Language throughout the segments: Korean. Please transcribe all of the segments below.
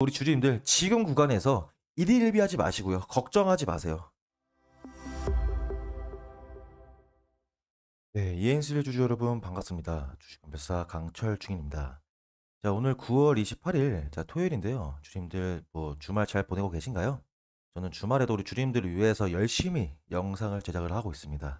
우리 주주님들 지금 구간에서 일일비하지 마시고요. 걱정하지 마세요. 네, 이행실 주주 여러분 반갑습니다. 주식감별사 강철 중인입니다. 자, 오늘 9월 28일 자, 토요일인데요. 주님들 뭐 주말 잘 보내고 계신가요? 저는 주말에도 우리 주님들을 위해서 열심히 영상을 제작을 하고 있습니다.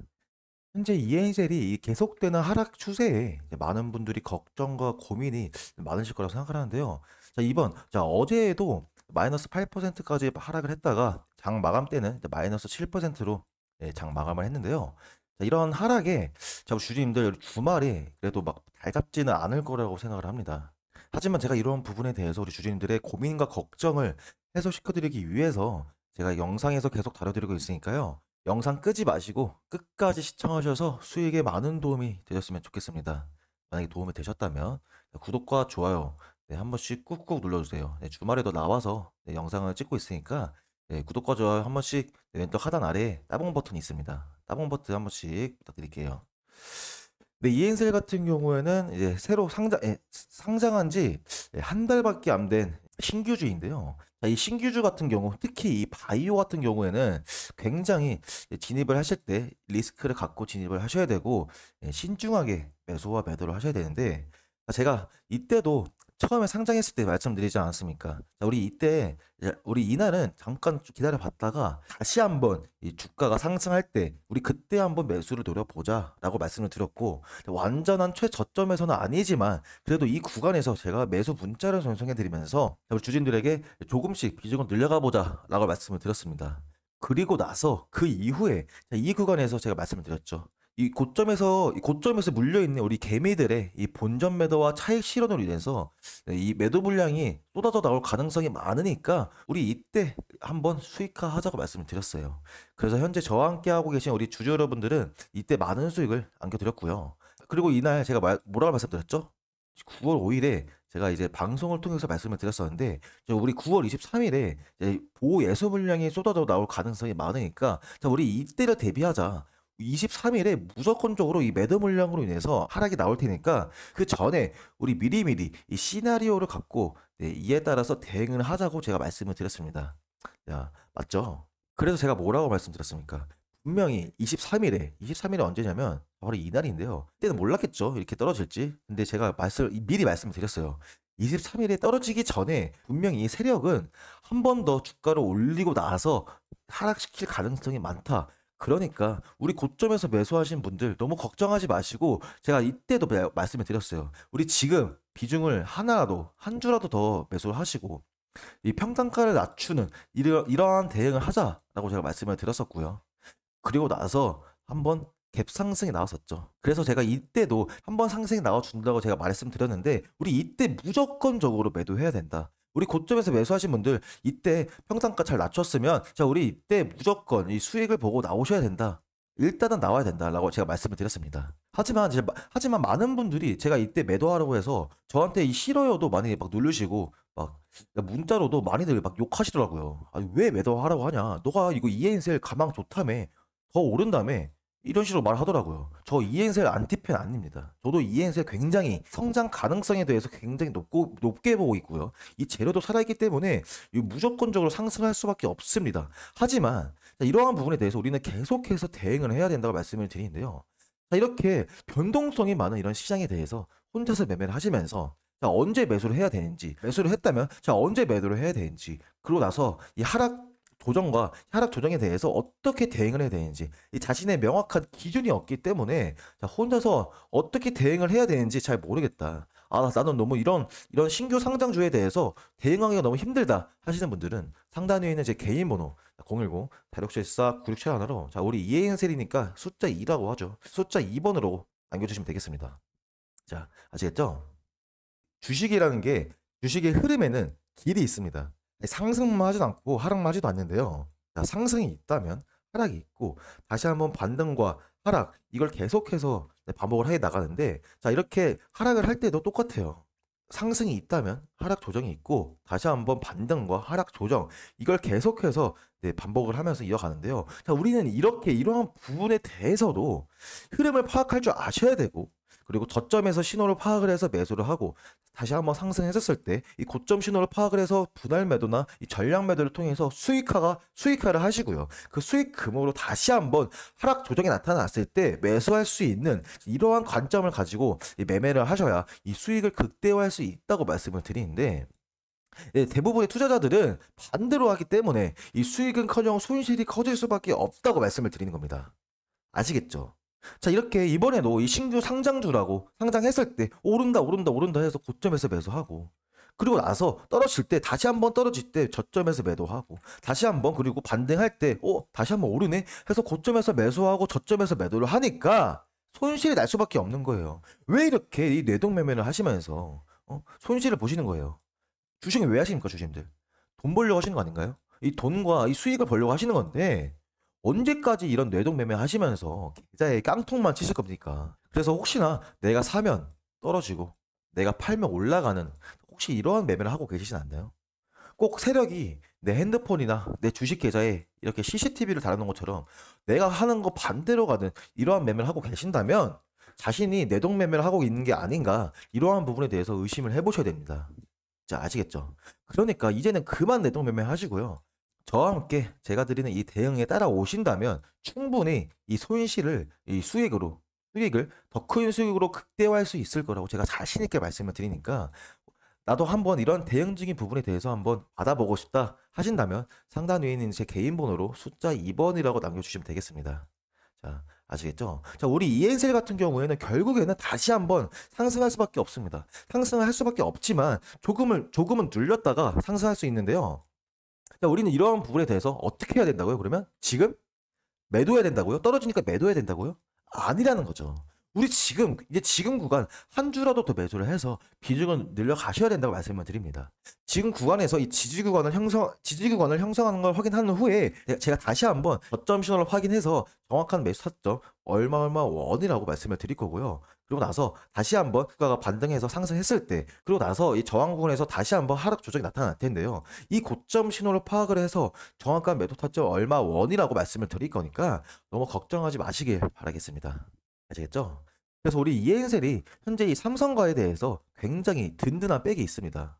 현재 이행셀이 계속되는 하락 추세에 많은 분들이 걱정과 고민이 많으실 거라고 생각 하는데요. 자, 2번. 자, 어제에도 마이너스 8%까지 하락을 했다가 장 마감 때는 마이너스 7%로 예, 장 마감을 했는데요. 자, 이런 하락에 자, 주주님들 주말이 그래도 막 달갑지는 않을 거라고 생각을 합니다. 하지만 제가 이런 부분에 대해서 우리 주주님들의 고민과 걱정을 해소시켜드리기 위해서 제가 영상에서 계속 다뤄드리고 있으니까요. 영상 끄지 마시고 끝까지 시청하셔서 수익에 많은 도움이 되셨으면 좋겠습니다. 만약에 도움이 되셨다면 구독과 좋아요 네, 한 번씩 꾹꾹 눌러주세요. 네, 주말에도 나와서 네, 영상을 찍고 있으니까 네, 구독과 좋아요 한 번씩 네, 왼쪽 하단 아래 따봉 버튼이 있습니다. 따봉 버튼 한 번씩 부탁드릴게요. 네, 이행셀 같은 경우에는 이제 새로 상장, 예, 상장한 지한 예, 달밖에 안 된 신규주인데요. 이 신규주 같은 경우, 특히 이 바이오 같은 경우에는 굉장히 예, 진입을 하실 때 리스크를 갖고 진입을 하셔야 되고, 예, 신중하게 매수와 매도를 하셔야 되는데, 아, 제가 이때도 처음에 상장했을 때 말씀드리지 않았습니까? 자, 우리 이때 우리 이날은 잠깐 기다려 봤다가 다시 한번 이 주가가 상승할 때 우리 그때 한번 매수를 노려보자라고 말씀을 드렸고 완전한 최저점에서는 아니지만 그래도 이 구간에서 제가 매수 문자를 전송해 드리면서 우리 주진들에게 조금씩 비중을 늘려가 보자라고 말씀을 드렸습니다. 그리고 나서 그 이후에 이 구간에서 제가 말씀을 드렸죠. 이 고점에서 고점에서 물려 있는 우리 개미들의 이 본전 매도와 차익 실현으로 인해서 이 매도 물량이 쏟아져 나올 가능성이 많으니까 우리 이때 한번 수익화 하자고 말씀을 드렸어요. 그래서 현재 저와 함께 하고 계신 우리 주주 여러분들은 이때 많은 수익을 안겨드렸고요. 그리고 이날 제가 말, 뭐라고 말씀드렸죠? 9월 5일에 제가 이제 방송을 통해서 말씀을 드렸었는데 우리 9월 23일에 보호 예수 물량이 쏟아져 나올 가능성이 많으니까 자 우리 이때를 대비하자. 23일에 무조건적으로 이 매도 물량으로 인해서 하락이 나올 테니까 그 전에 우리 미리미리 이 시나리오를 갖고 네, 이에 따라서 대응을 하자고 제가 말씀을 드렸습니다. 야, 맞죠? 그래서 제가 뭐라고 말씀드렸습니까? 분명히 23일에 23일이 언제냐면 바로 이날인데요. 그때는 몰랐겠죠. 이렇게 떨어질지. 근데 제가 말씀 미리 말씀드렸어요. 을 23일에 떨어지기 전에 분명히 이 세력은 한 번 더 주가를 올리고 나서 하락시킬 가능성이 많다. 그러니까 우리 고점에서 매수하신 분들 너무 걱정하지 마시고 제가 이때도 말씀을 드렸어요. 우리 지금 비중을 하나라도 한 주라도 더 매수를 하시고 이 평단가를 낮추는 이러, 이러한 대응을 하자라고 제가 말씀을 드렸었고요. 그리고 나서 한번 갭 상승이 나왔었죠. 그래서 제가 이때도 한번 상승이 나와준다고 제가 말씀드렸는데 우리 이때 무조건적으로 매도해야 된다. 우리 고점에서 매수하신 분들 이때 평상가 잘 낮췄으면 자 우리 이때 무조건 이 수익을 보고 나오셔야 된다. 일단은 나와야 된다라고 제가 말씀을 드렸습니다. 하지만 제, 하지만 많은 분들이 제가 이때 매도하라고 해서 저한테 이 싫어요도 많이 막 누르시고 막 그러니까 문자로도 많이들 막 욕하시더라고요. 아니 왜 매도하라고 하냐? 너가 이거 이엔셀 가망 좋다며 더 오른다며 이런 식으로 말하더라고요. 저 이행셀 안티팬 아닙니다. 저도 이행세 굉장히 성장 가능성에 대해서 굉장히 높고, 높게 보고 있고요. 이 재료도 살아있기 때문에 무조건적으로 상승할 수밖에 없습니다. 하지만 자, 이러한 부분에 대해서 우리는 계속해서 대응을 해야 된다고 말씀을 드리는데요. 자, 이렇게 변동성이 많은 이런 시장에 대해서 혼자서 매매를 하시면서 자, 언제 매수를 해야 되는지, 매수를 했다면 자, 언제 매도를 해야 되는지, 그러고 나서 이 하락 조정과 하락 조정에 대해서 어떻게 대응을 해야 되는지 이 자신의 명확한 기준이 없기 때문에 자, 혼자서 어떻게 대응을 해야 되는지 잘 모르겠다. 아, 나는 너무 이런 이런 신규 상장주에 대해서 대응하기가 너무 힘들다 하시는 분들은 상단 위에 있는 제 개인 번호 010 8674 967 하나로 자, 우리 이해인셀이니까 숫자 2라고 하죠. 숫자 2번으로 남겨 주시면 되겠습니다. 자, 아시겠죠? 주식이라는 게 주식의 흐름에는 길이 있습니다. 네, 상승만 하진 않고 하락만 하지도 않는데요. 자, 상승이 있다면 하락이 있고 다시 한번 반등과 하락 이걸 계속해서 네, 반복을 하게 나가는데 자 이렇게 하락을 할 때도 똑같아요. 상승이 있다면 하락 조정이 있고 다시 한번 반등과 하락 조정 이걸 계속해서 네, 반복을 하면서 이어가는데요. 자, 우리는 이렇게 이러한 부분에 대해서도 흐름을 파악할 줄 아셔야 되고 그리고 저점에서 신호를 파악을 해서 매수를 하고 다시 한번 상승했었을 때 이 고점 신호를 파악을 해서 분할 매도나 이 전량 매도를 통해서 수익화가 수익화를 하시고요. 그 수익 금으로 다시 한번 하락 조정이 나타났을 때 매수할 수 있는 이러한 관점을 가지고 매매를 하셔야 이 수익을 극대화할 수 있다고 말씀을 드리는데 예, 대부분의 투자자들은 반대로 하기 때문에 이 수익은커녕 손실이 커질 수밖에 없다고 말씀을 드리는 겁니다. 아시겠죠? 자 이렇게 이번에도 이 신규 상장주라고 상장했을 때 오른다 오른다 오른다 해서 고점에서 매수하고 그리고 나서 떨어질 때 다시 한번 떨어질 때 저점에서 매도하고 다시 한번 그리고 반등할 때어 다시 한번 오르네 해서 고점에서 매수하고 저점에서 매도를 하니까 손실이 날 수밖에 없는 거예요. 왜 이렇게 이 뇌동매매를 하시면서 어? 손실을 보시는 거예요? 주식을 왜 하십니까 주식들? 돈 벌려고 하시는 거 아닌가요? 이 돈과 이 수익을 벌려고 하시는 건데 언제까지 이런 뇌동매매 하시면서 계좌에 깡통만 치실 겁니까? 그래서 혹시나 내가 사면 떨어지고 내가 팔면 올라가는 혹시 이러한 매매를 하고 계시진 않나요? 꼭 세력이 내 핸드폰이나 내 주식 계좌에 이렇게 CCTV를 달아놓은 것처럼 내가 하는 거 반대로 가는 이러한 매매를 하고 계신다면 자신이 내동매매를 하고 있는 게 아닌가 이러한 부분에 대해서 의심을 해보셔야 됩니다. 자, 아시겠죠? 그러니까 이제는 그만 내동매매 하시고요. 저와 함께 제가 드리는 이 대응에 따라오신다면 충분히 이 손실을 이 수익으로 수익을 더 큰 수익으로 극대화할 수 있을 거라고 제가 자신 있게 말씀을 드리니까 나도 한번 이런 대응적인 부분에 대해서 한번 받아보고 싶다 하신다면 상단 위에 있는 제 개인 번호로 숫자 2번이라고 남겨주시면 되겠습니다. 자, 아시겠죠? 자, 우리 이엔셀 같은 경우에는 결국에는 다시 한번 상승할 수밖에 없습니다. 상승할 을 수밖에 없지만 조금을 조금은 눌렸다가 상승할 수 있는데요. 그러니까 우리는 이런 부분에 대해서 어떻게 해야 된다고요? 그러면 지금 매도해야 된다고요? 떨어지니까 매도해야 된다고요? 아니라는 거죠. 우리 지금 이제 지금 구간 한 주라도 더 매수를 해서 비중은 늘려 가셔야 된다고 말씀을 드립니다. 지금 구간에서 이 지지 구간을 형성 지지 구간을 형성하는 걸 확인한 후에 제가 다시 한번 저점 신호를 확인해서 정확한 매수 타점 얼마 얼마 원이라고 말씀을 드릴 거고요. 그리고 나서 다시 한번 주가가 반등해서 상승했을 때 그리고 나서 이 저항 구분에서 다시 한번 하락 조정이 나타날 텐데요. 이 고점 신호를 파악을 해서 정확한 매도 타점 얼마 원이라고 말씀을 드릴 거니까 너무 걱정하지 마시길 바라겠습니다. 아시겠죠? 그래서 우리 이엔셀이 현재 이 삼성과에 대해서 굉장히 든든한 백이 있습니다.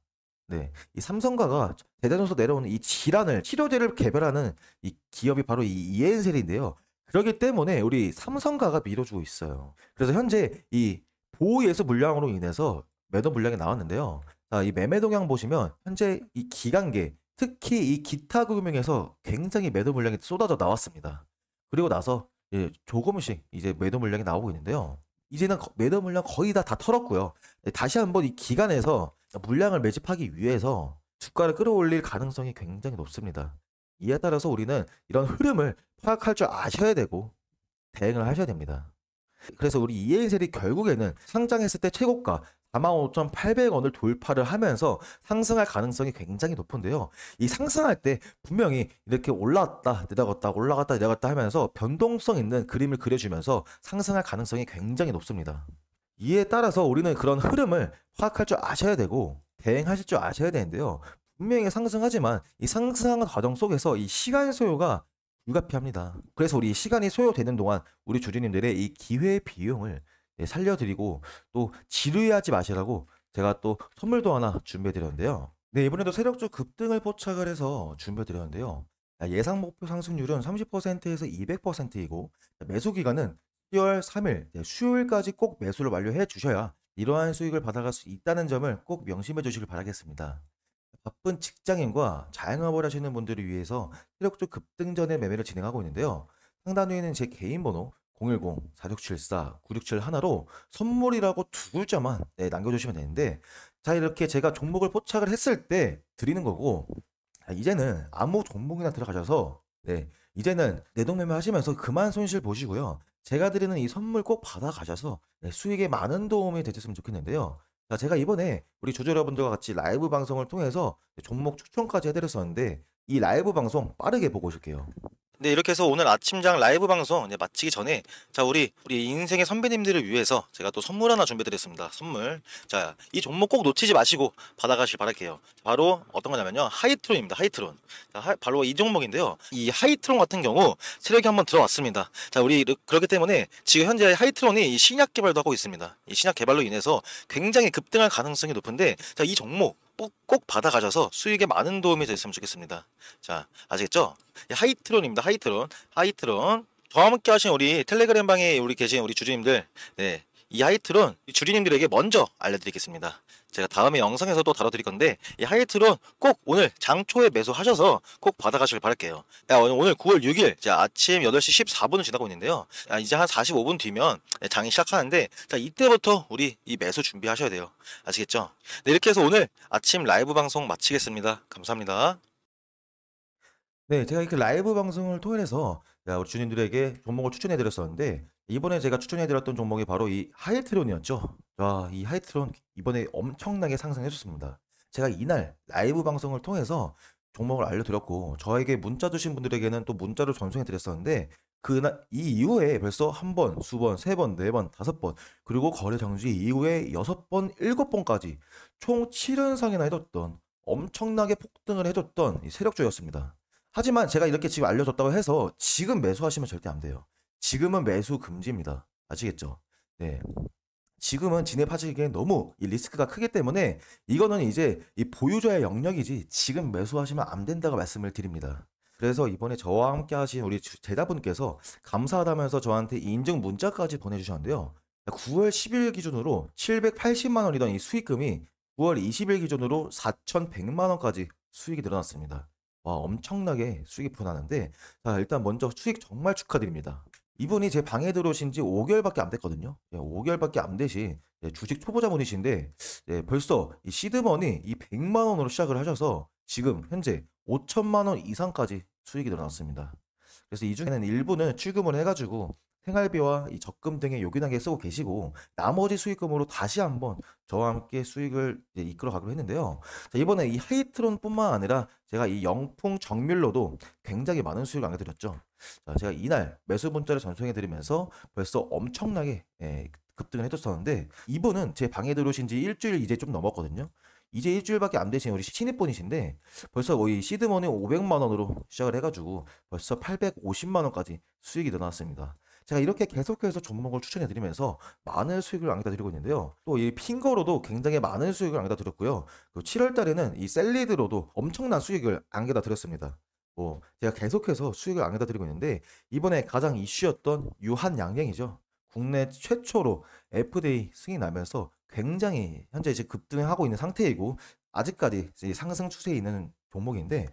네, 이 삼성과가 대단에서 내려오는 이 질환을 치료제를 개발하는 이 기업이 바로 이 이엔셀인데요. 그렇기 때문에 우리 삼성가가 밀어주고 있어요. 그래서 현재 이 보호예수 물량으로 인해서 매도 물량이 나왔는데요. 자, 이 매매 동향 보시면 현재 이기간계 특히 이 기타 금융에서 굉장히 매도 물량이 쏟아져 나왔습니다. 그리고 나서 예, 조금씩 이제 매도 물량이 나오고 있는데요. 이제는 매도 물량 거의 다, 다 털었고요. 네, 다시 한번 이 기간에서 물량을 매집하기 위해서 주가를 끌어올릴 가능성이 굉장히 높습니다. 이에 따라서 우리는 이런 흐름을 파악할 줄 아셔야 되고 대응을 하셔야 됩니다. 그래서 우리 이해인셀이 결국에는 상장했을 때 최고가 45,800원을 돌파를 하면서 상승할 가능성이 굉장히 높은데요. 이 상승할 때 분명히 이렇게 올라왔다 내려갔다 올라갔다 내려갔다 하면서 변동성 있는 그림을 그려주면서 상승할 가능성이 굉장히 높습니다. 이에 따라서 우리는 그런 흐름을 파악할 줄 아셔야 되고 대행하실 줄 아셔야 되는데요. 분명히 상승하지만 이 상승하는 과정 속에서 이 시간 소요가 불가피합니다. 그래서 우리 시간이 소요되는 동안 우리 주주님들의 이 기회 비용을 네, 살려드리고 또 지루해하지 마시라고 제가 또 선물도 하나 준비해드렸는데요. 네, 이번에도 세력주 급등을 포착을 해서 준비해드렸는데요. 예상 목표 상승률은 30%에서 200%이고 매수 기간은 10월 3일 네, 수요일까지 꼭 매수를 완료해 주셔야 이러한 수익을 받아갈 수 있다는 점을 꼭 명심해 주시길 바라겠습니다. 바쁜 직장인과 자영업을 하시는 분들을 위해서 실력조 급등 전에 매매를 진행하고 있는데요. 상단 위에는 제 개인 번호 0 1 0 4 6 7 4 9 6 7 1로 선물이라고 두 글자만 네, 남겨주시면 되는데 자 이렇게 제가 종목을 포착을 했을 때 드리는 거고 자, 아, 이제는 아무 종목이나 들어가셔서 네 이제는 내동매매 하시면서 그만 손실 보시고요 제가 드리는 이 선물 꼭 받아가셔서 네, 수익에 많은 도움이 되셨으면 좋겠는데요 자, 제가 이번에 우리 조조 여러분들과 같이 라이브 방송을 통해서 종목 추천까지 해드렸었는데 이 라이브 방송 빠르게 보고 오실게요. 네, 이렇게 해서 오늘 아침장 라이브 방송 마치기 전에 자, 우리 우리 인생의 선배님들을 위해서 제가 또 선물 하나 준비 드렸습니다. 선물. 자, 이 종목 꼭 놓치지 마시고 받아 가실 시 바랄게요. 바로 어떤 거냐면요. 하이트론입니다. 하이트론. 자, 하, 바로 이 종목인데요. 이 하이트론 같은 경우 세력이 한번 들어왔습니다. 자, 우리 그렇기 때문에 지금 현재 하이트론이 신약 개발도 하고 있습니다. 이 신약 개발로 인해서 굉장히 급등할 가능성이 높은데 자, 이 종목 꼭, 꼭 받아가셔서 수익에 많은 도움이 됐으면 좋겠습니다. 자, 아시겠죠? 예, 하이트론입니다. 하이트론. 하이트론. 저와 함께 하신 우리 텔레그램 방에 우리 계신 우리 주주님들, 네, 이 하이트론 주리님들에게 먼저 알려드리겠습니다. 제가 다음에 영상에서도 다뤄드릴 건데 이 하이트론 꼭 오늘 장초에 매수하셔서 꼭 받아가시길 바랄게요. 오늘 9월 6일 아침 8시 14분을 지나고 있는데요. 아, 이제 한 45분 뒤면 네, 장이 시작하는데 이때부터 우리 이 매수 준비하셔야 돼요. 아시겠죠? 네, 이렇게 해서 오늘 아침 라이브 방송 마치겠습니다. 감사합니다. 네, 제가 이렇게 라이브 방송을 통해서 우리 주님들에게 종목을 추천해 드렸었는데 이번에 제가 추천해드렸던 종목이 바로 이 하이트론이었죠. 와, 아, 이 하이트론 이번에 엄청나게 상승해줬습니다 제가 이날 라이브 방송을 통해서 종목을 알려드렸고 저에게 문자 주신 분들에게는 또 문자를 전송해드렸었는데 그날 이 이후에 벌써 한 번, 수 번, 세 번, 네 번, 다섯 번 그리고 거래 정지 이후에 여섯 번, 일곱 번까지 총 7연상이나 해줬던 엄청나게 폭등을 해줬던 세력주였습니다. 하지만 제가 이렇게 지금 알려줬다고 해서 지금 매수하시면 절대 안 돼요. 지금은 매수 금지입니다. 아시겠죠? 네. 지금은 진입하시기에 너무 이 리스크가 크기 때문에 이거는 이제 이 보유자의 영역이지 지금 매수하시면 안 된다고 말씀을 드립니다. 그래서 이번에 저와 함께 하신 우리 제자분께서 감사하다면서 저한테 인증 문자까지 보내주셨는데요. 9월 10일 기준으로 780만 원이던 이 수익금이 9월 20일 기준으로 4,100만 원까지 수익이 늘어났습니다. 와 엄청나게 수익이 불어나는데 자 일단 먼저 수익 정말 축하드립니다. 이분이 제 방에 들어오신 지 5개월밖에 안 됐거든요. 5개월밖에 예, 안 되신 예, 주식 초보자분이신데 예, 벌써 이 시드머니 이 100만 원으로 시작을 하셔서 지금 현재 5천만 원 이상까지 수익이 늘어났습니다. 그래서 이 중에는 일부는 출금을 해가지고 생활비와 이 적금 등에 요긴하게 쓰고 계시고 나머지 수익금으로 다시 한번 저와 함께 수익을 이끌어 가기로 했는데요. 자, 이번에 이 하이트론뿐만 아니라 제가 이 영풍 정밀로도 굉장히 많은 수익을 안겨드렸죠. 자, 제가 이날 매수 문자를 전송해 드리면서 벌써 엄청나게 예, 급등을 해줬었는데 이분은 제 방에 들어오신 지 일주일 이제 좀 넘었거든요. 이제 일주일밖에 안 되신 우리 신입분이신데 벌써 거의 시드머니 500만 원으로 시작을 해가지고 벌써 850만 원까지 수익이 늘어났습니다. 제가 이렇게 계속해서 종목을 추천해 드리면서 많은 수익을 안겨다 드리고 있는데요. 또 이 핑거로도 굉장히 많은 수익을 안겨다 드렸고요. 그 7월 달에는 이 셀리드로도 엄청난 수익을 안겨다 드렸습니다. 뭐 제가 계속해서 수익을 안겨다 드리고 있는데 이번에 가장 이슈였던 유한 양갱이죠. 국내 최초로 FDA 승인 나면서 굉장히 현재 이제 급등하고 있는 상태이고 아직까지 상승 추세에 있는 종목인데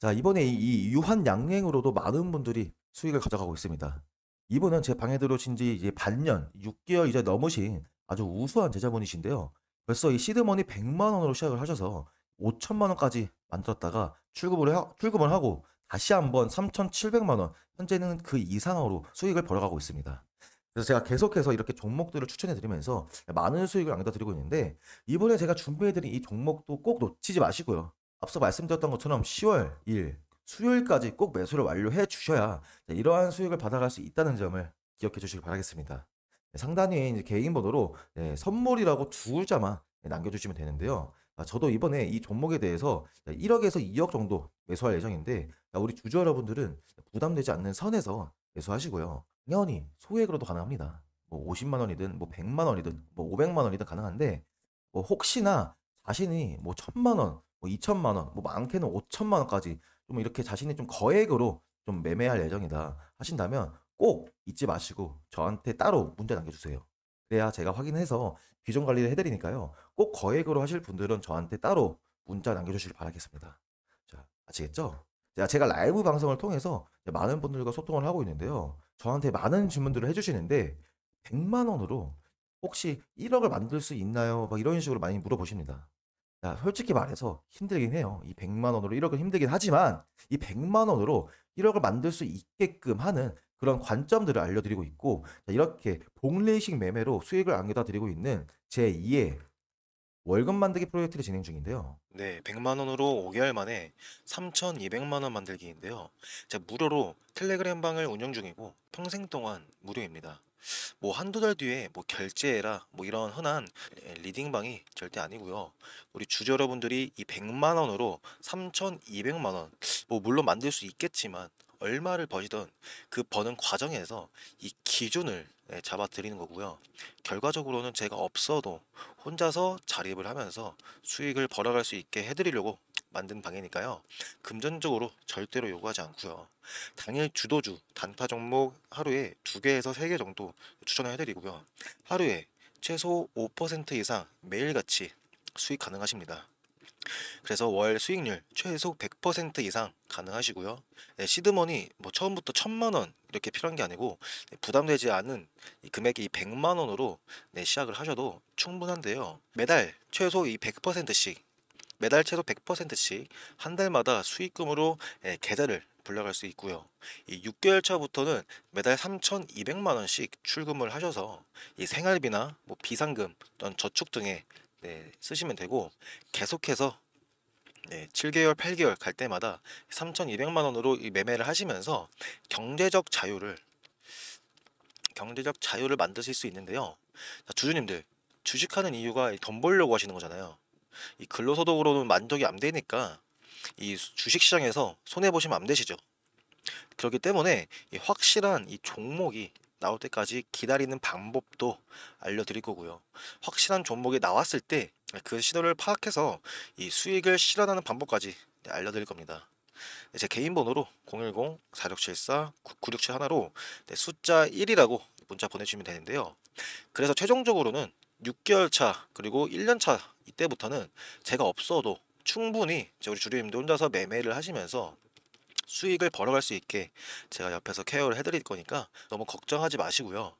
자 이번에 이, 유한 양행으로도 많은 분들이 수익을 가져가고 있습니다. 이분은 제 방에 들어오신 지 이제 반년 6개월 이제 넘으신 아주 우수한 제자분이신데요. 벌써 이 시드머니 100만 원으로 시작을 하셔서 5천만 원까지 만들었다가 출금을 하, 출금을 하고 다시 한번 3,700만 원 현재는 그 이상으로 수익을 벌어가고 있습니다. 그래서 제가 계속해서 이렇게 종목들을 추천해 드리면서 많은 수익을 안겨 드리고 있는데 이번에 제가 준비해 드린 이 종목도 꼭 놓치지 마시고요. 앞서 말씀드렸던 것처럼 10월 1일 수요일까지 꼭 매수를 완료해 주셔야 이러한 수익을 받아갈 수 있다는 점을 기억해 주시기 바라겠습니다. 네, 상단에 위 개인 번호로 네, 선물이라고 두 글자만 남겨주시면 되는데요. 아, 저도 이번에 이 종목에 대해서 1억에서 2억 정도 매수할 예정인데 우리 주주 여러분들은 부담되지 않는 선에서 매수하시고요. 당연히 소액으로도 가능합니다. 뭐 50만 원이든 뭐 100만 원이든 뭐 500만 원이든 가능한데 뭐 혹시나 자신이 뭐 1000만 원, 뭐 2000만 원, 뭐 많게는 5천만 원까지 좀 이렇게 자신이 좀 거액으로 좀 매매할 예정이다 하신다면 꼭 잊지 마시고 저한테 따로 문자 남겨주세요. 그래야 제가 확인해서 비전 관리를 해드리니까요. 꼭 거액으로 하실 분들은 저한테 따로 문자 남겨주시길 바라겠습니다. 자, 아시겠죠? 자, 제가 라이브 방송을 통해서 많은 분들과 소통을 하고 있는데요. 저한테 많은 질문들을 해주시는데 100만 원으로 혹시 1억을 만들 수 있나요? 막 이런 식으로 많이 물어보십니다. 자, 솔직히 말해서 힘들긴 해요. 이 100만 원으로 1억은 힘들긴 하지만 이 100만 원으로 1억을 만들 수 있게끔 하는 그런 관점들을 알려드리고 있고 이렇게 복리식 매매로 수익을 안겨다 드리고 있는 제2의 월급 만들기 프로젝트를 진행 중인데요. 네, 100만 원으로 5개월 만에 3,200만 원 만들기인데요. 제 무료로 텔레그램 방을 운영 중이고 평생 동안 무료입니다. 뭐 한두 달 뒤에 뭐 결제해라 뭐 이런 흔한 리딩 방이 절대 아니고요. 우리 주주 여러분들이 이 100만 원으로 3,200만 원 뭐 물론 만들 수 있겠지만 얼마를 버시던 그 버는 과정에서 이 기준을 예, 잡아드리는 거고요. 결과적으로는 제가 없어도 혼자서 자립을 하면서 수익을 벌어갈 수 있게 해드리려고 만든 방이니까요. 금전적으로 절대로 요구하지 않고요. 당일 주도주 단타 종목 하루에 두개에서세 개 정도 추천을 해드리고요. 하루에 최소 5% 이상 매일같이 수익 가능하십니다. 그래서 월 수익률 최소 100% 이상 가능하시고요. 네, 시드머니 뭐 처음부터 천만 원 이렇게 필요한 게 아니고 네, 부담되지 않은 이 금액이 100만 원으로 네, 시작을 하셔도 충분한데요. 매달 최소 이 100%씩 매달 최소 100%씩 한 달마다 수익금으로 예, 계좌를 불려갈 수 있고요. 이 6개월 차부터는 매달 3,200만 원씩 출금을 하셔서 이 생활비나 뭐 비상금, 저축 등에 네, 쓰시면 되고 계속해서 네, 7개월, 8개월 갈 때마다 3,200만 원으로 이 매매를 하시면서 경제적 자유를 경제적 자유를 만드실 수 있는데요. 자, 주주님들 주식하는 이유가 돈 벌려고 하시는 거잖아요. 이 근로소득으로는 만족이 안 되니까 이 주식시장에서 손해 보시면 안 되시죠. 그렇기 때문에 이 확실한 이 종목이 나올 때까지 기다리는 방법도 알려드릴 거고요. 확실한 종목이 나왔을 때 그 신호를 파악해서 이 수익을 실현하는 방법까지 네, 알려드릴 겁니다. 네, 제 개인 번호로 010-4674-967하나로 숫자 1이라고 문자 보내주시면 되는데요. 그래서 최종적으로는 6개월 차 그리고 1년 차 이때부터는 제가 없어도 충분히 우리 주류님들 혼자서 매매를 하시면서 수익을 벌어갈 수 있게 제가 옆에서 케어를 해드릴 거니까 너무 걱정하지 마시고요.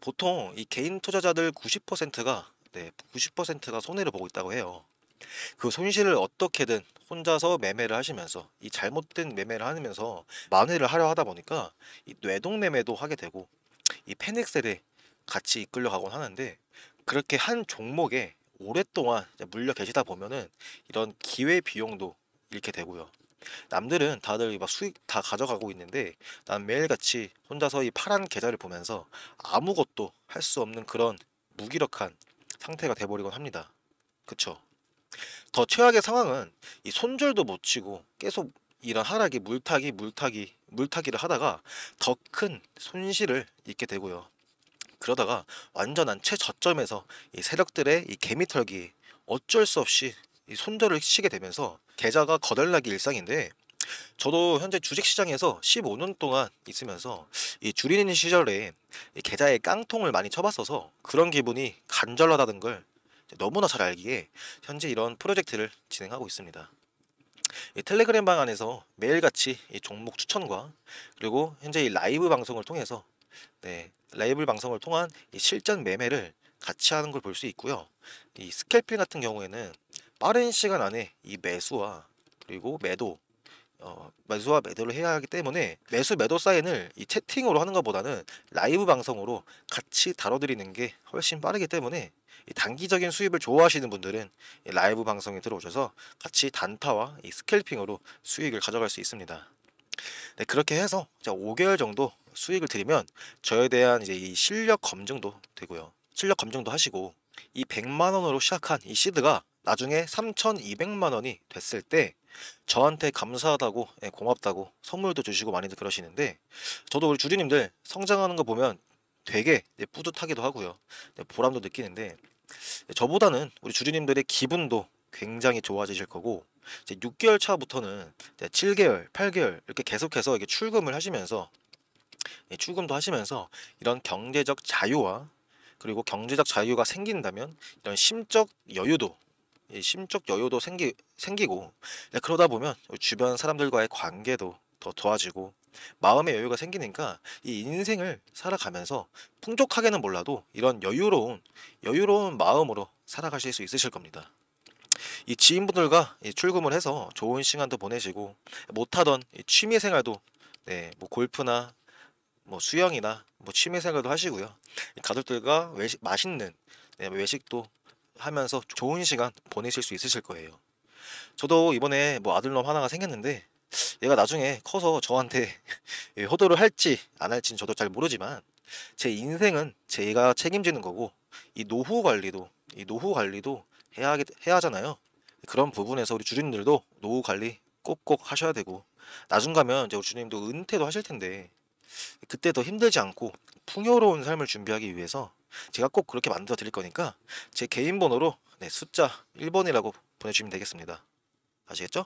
보통 이 개인 투자자들 90%가 네, 90%가 손해를 보고 있다고 해요. 그 손실을 어떻게든 혼자서 매매를 하시면서 이 잘못된 매매를 하면서 만회를 하려 하다 보니까 이 뇌동 매매도 하게 되고 이 패닉 세대 같이 이끌려가곤 하는데 그렇게 한 종목에 오랫동안 물려 계시다 보면은 이런 기회 비용도 잃게 되고요. 남들은 다들 막 수익 다 가져가고 있는데 난 매일같이 혼자서 이 파란 계좌를 보면서 아무것도 할 수 없는 그런 무기력한 상태가 돼버리곤 합니다. 그쵸? 더 최악의 상황은 이 손절도 못 치고 계속 이런 하락이 물타기 물타기 물타기를 하다가 더 큰 손실을 입게 되고요. 그러다가 완전한 최저점에서 이 세력들의 이 개미털기 어쩔 수 없이 이 손절을 시게 되면서 계좌가 거덜나기 일상인데 저도 현재 주식시장에서 15년 동안 있으면서 이 줄이는 시절에 이 계좌에 깡통을 많이 쳐봤어서 그런 기분이 간절하다는 걸 너무나 잘 알기에 현재 이런 프로젝트를 진행하고 있습니다. 텔레그램 방 안에서 매일같이 종목 추천과 그리고 현재 이 라이브 방송을 통해서 네, 라이브 방송을 통한 실전 매매를 같이 하는 걸 볼 수 있고요. 이 스캘핑 같은 경우에는 빠른 시간 안에 이 매수와 그리고 매도 어, 매수와 매도를 해야 하기 때문에 매수 매도 사인을 이 채팅으로 하는 것보다는 라이브 방송으로 같이 다뤄드리는 게 훨씬 빠르기 때문에 이 단기적인 수입을 좋아하시는 분들은 라이브 방송에 들어오셔서 같이 단타와 이 스캘핑으로 수익을 가져갈 수 있습니다. 네, 그렇게 해서 5개월 정도 수익을 드리면 저에 대한 이제 이 실력 검증도 되고요. 실력 검증도 하시고 이 100만 원으로 시작한 이 시드가 나중에 3,200만 원이 됐을 때 저한테 감사하다고 예, 고맙다고 선물도 주시고 많이들 그러시는데 저도 우리 주주님들 성장하는 거 보면 되게 예, 뿌듯하기도 하고요 예, 보람도 느끼는데 저보다는 우리 주주님들의 기분도 굉장히 좋아지실 거고 이제 6개월 차부터는 이제 7개월, 8개월 이렇게 계속해서 이렇게 출금을 하시면서 출금도 하시면서 이런 경제적 자유와 그리고 경제적 자유가 생긴다면 이런 심적 여유도 심적 여유도 생기, 생기고 네, 그러다 보면 주변 사람들과의 관계도 더 좋아지고 마음의 여유가 생기니까 이 인생을 살아가면서 풍족하게는 몰라도 이런 여유로운 여유로운 마음으로 살아가실 수 있으실 겁니다. 이 지인분들과 출금을 해서 좋은 시간도 보내시고 못하던 취미 생활도 네, 뭐 골프나 뭐 수영이나 뭐 취미 생활도 하시고요. 가족들과 외식, 맛있는 네, 외식도 하면서 좋은 시간 보내실 수 있으실 거예요. 저도 이번에 뭐 아들놈 하나가 생겼는데 얘가 나중에 커서 저한테 효도를 예, 할지 안 할지는 저도 잘 모르지만 제 인생은 제가 책임지는 거고 이 노후 관리도 이 노후 관리도 해야 해야 하잖아요. 그런 부분에서 우리 주님들도 노후 관리 꼭꼭 하셔야 되고 나중 가면 이제 우리 주님도 은퇴도 하실 텐데 그때 더 힘들지 않고 풍요로운 삶을 준비하기 위해서 제가 꼭 그렇게 만들어 드릴 거니까 제 개인 번호로 네, 숫자 1번이라고 보내주시면 되겠습니다. 아시겠죠?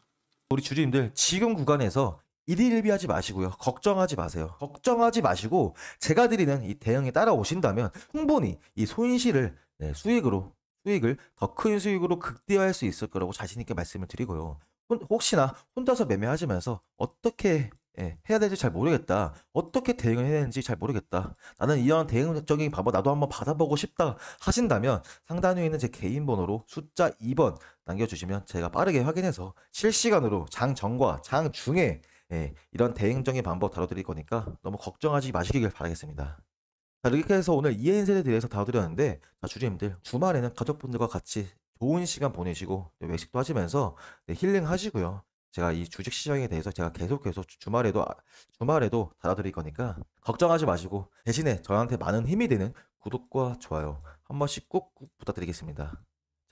우리 주주님들 지금 구간에서 일일비하지 마시고요. 걱정하지 마세요. 걱정하지 마시고 제가 드리는 이 대응에 따라오신다면 충분히 이 손실을 네, 수익으로 수익을 더 큰 수익으로 극대화할 수 있을 거라고 자신 있게 말씀을 드리고요. 혹시나 혼자서 매매하시면서 어떻게 예, 해야 될지 잘 모르겠다. 어떻게 대응을 해야 되는지 잘 모르겠다. 나는 이런 대응적인 방법 나도 한번 받아보고 싶다 하신다면 상단 위에 있는 제 개인 번호로 숫자 2번 남겨주시면 제가 빠르게 확인해서 실시간으로 장 전과 장 중에 예, 이런 대응적인 방법 다뤄드릴 거니까 너무 걱정하지 마시길 바라겠습니다. 자, 이렇게 해서 오늘 이해인세에 대해서 다뤄드렸는데 자, 주주님들 주말에는 가족분들과 같이 좋은 시간 보내시고 외식도 하시면서 네, 힐링하시고요. 제가 이 주식 시장에 대해서 제가 계속해서 주말에도 아, 주말에도 달아드릴 거니까 걱정하지 마시고 대신에 저한테 많은 힘이 되는 구독과 좋아요 한 번씩 꾹꾹 부탁드리겠습니다.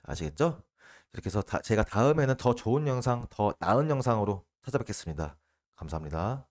아시겠죠? 이렇게 해서 다, 제가 다음에는 더 좋은 영상, 더 나은 영상으로 찾아뵙겠습니다. 감사합니다.